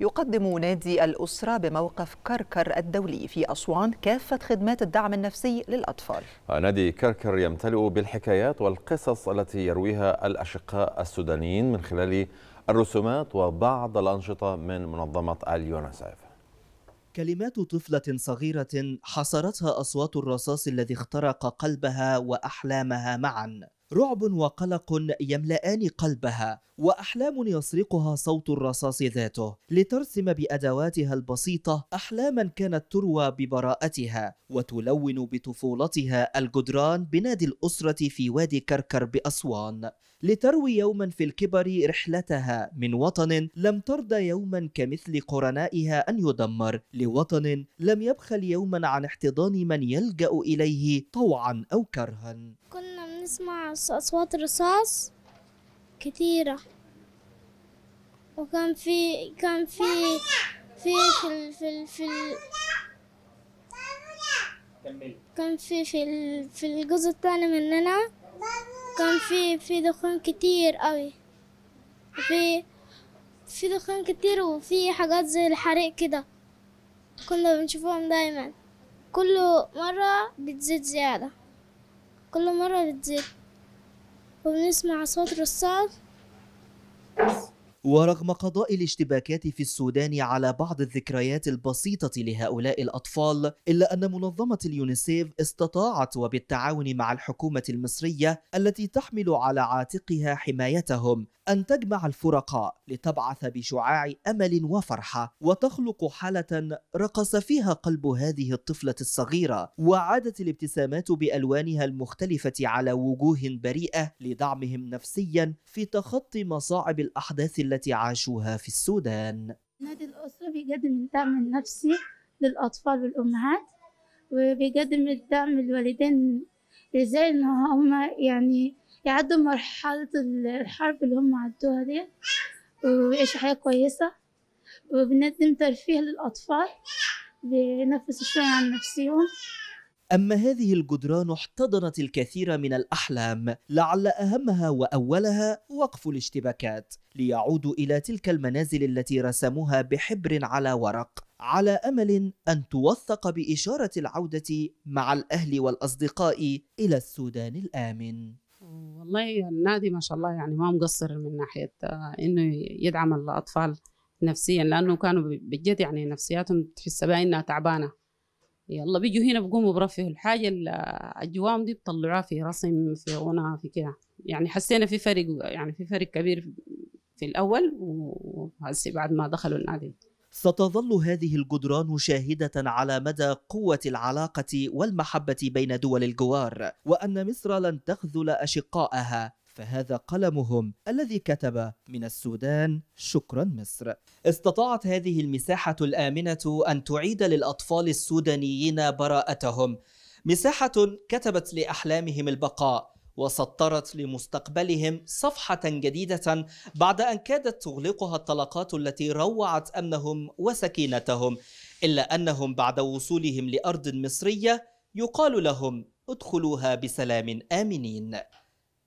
يقدم نادي الأسرة بموقف كركر الدولي في أسوان كافة خدمات الدعم النفسي للأطفال نادي كركر يمتلئ بالحكايات والقصص التي يرويها الأشقاء السودانيين من خلال الرسومات وبعض الأنشطة من منظمة اليونسيف كلمات طفلة صغيرة حصرتها أصوات الرصاص الذي اخترق قلبها وأحلامها معا رعب وقلق يملأان قلبها وأحلام يسرقها صوت الرصاص ذاته لترسم بأدواتها البسيطة أحلاما كانت تروى ببراءتها وتلون بطفولتها الجدران بنادي الأسرة في وادي كركر بأسوان لتروي يوما في الكبر رحلتها من وطن لم ترضى يوما كمثل قرنائها أن يدمر لوطن لم يبخل يوما عن احتضان من يلجأ إليه طوعا أو كرها كنا نسمع أصوات رصاص كتيرة وكان في كان في في في في, في, في كان في في في الجزء الثاني مننا كان في في دخان كتير قوي في في دخان كتير وفي حاجات زي الحريق كده كنا بنشوفهم دايما كل مرة بتزيد زيادة كل مرة بتزيد وبنسمع صوت رصاص ورغم قضاء الاشتباكات في السودان على بعض الذكريات البسيطة لهؤلاء الأطفال إلا أن منظمة اليونيسيف استطاعت وبالتعاون مع الحكومة المصرية التي تحمل على عاتقها حمايتهم أن تجمع الفرقاء لتبعث بشعاع أمل وفرحة وتخلق حالة رقص فيها قلب هذه الطفلة الصغيرة وعادت الابتسامات بألوانها المختلفة على وجوه بريئة لدعمهم نفسيا في تخطي مصاعب الأحداث التي عاشوها في السودان نادي الأسرة بيقدم الدعم النفسي للأطفال والأمهات وبيقدم الدعم للوالدين ازاي ان هم يعني يعدوا مرحلة الحرب اللي هم عدوها دي ويعيشوا حياة كويسة وبنقدم ترفيه للأطفال بينفسوا شوية عن نفسيهم أما هذه الجدران احتضنت الكثير من الأحلام لعل أهمها وأولها وقف الاشتباكات ليعودوا إلى تلك المنازل التي رسموها بحبر على ورق على امل ان توثق باشاره العوده مع الاهل والاصدقاء الى السودان الامن. والله النادي ما شاء الله يعني ما مقصر من ناحيه آه، انه يدعم الاطفال نفسيا لانه كانوا بجد يعني نفسياتهم في السبايا انها تعبانه يلا بيجوا هنا بقوموا برفعوا الحاجه الاجوام دي بطلعوها في رسم في غنى في كده يعني حسينا في فرق يعني في فرق كبير في الاول وهسه بعد ما دخلوا النادي ستظل هذه الجدران شاهدة على مدى قوة العلاقة والمحبة بين دول الجوار، وأن مصر لن تخذل أشقائها فهذا قلمهم الذي كتب من السودان شكرا مصر. استطاعت هذه المساحة الآمنة أن تعيد للأطفال السودانيين براءتهم. مساحة كتبت لأحلامهم البقاء وسطرت لمستقبلهم صفحة جديدة بعد أن كادت تغلقها الطلقات التي روعت أمنهم وسكينتهم، إلا أنهم بعد وصولهم لأرض مصرية يقال لهم ادخلوها بسلام آمنين.